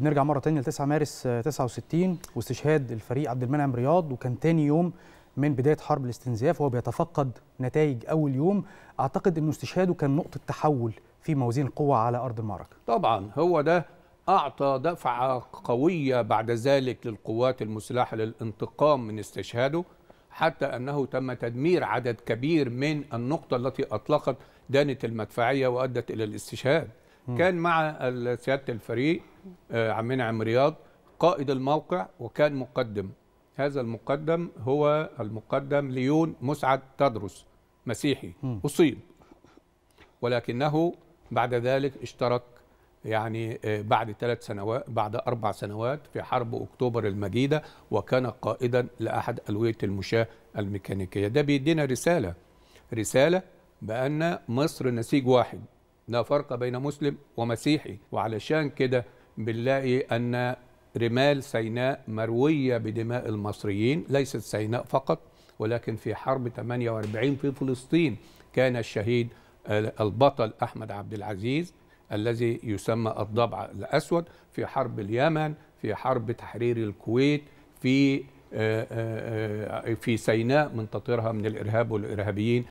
بنرجع مره تانية ل 9 مارس 69 آه، واستشهاد الفريق عبد المنعم رياض وكان تاني يوم من بدايه حرب الاستنزاف وهو بيتفقد نتائج اول يوم اعتقد انه استشهاده كان نقطه تحول في موازين القوى على ارض المعركه طبعا هو ده اعطى دفعه قويه بعد ذلك للقوات المسلحه للانتقام من استشهاده حتى انه تم تدمير عدد كبير من النقطه التي اطلقت دانه المدفعيه وادت الى الاستشهاد م. كان مع سياده الفريق آه، عم منعم رياض قائد الموقع وكان مقدم هذا المقدم هو المقدم ليون مسعد تدرس مسيحي أصيب ولكنه بعد ذلك اشترك يعني آه، بعد ثلاث سنوات بعد أربع سنوات في حرب أكتوبر المجيدة وكان قائدا لأحد ألوية المشاة الميكانيكية ده بيدينا رسالة رسالة بأن مصر نسيج واحد لا فرق بين مسلم ومسيحي وعلشان كده بنلاقي أن رمال سيناء مروية بدماء المصريين ليست سيناء فقط ولكن في حرب 48 في فلسطين كان الشهيد البطل أحمد عبد العزيز الذي يسمى الضبع الأسود في حرب اليمن في حرب تحرير الكويت في آه، آه، آه، في سيناء من تطيرها من الإرهاب والإرهابيين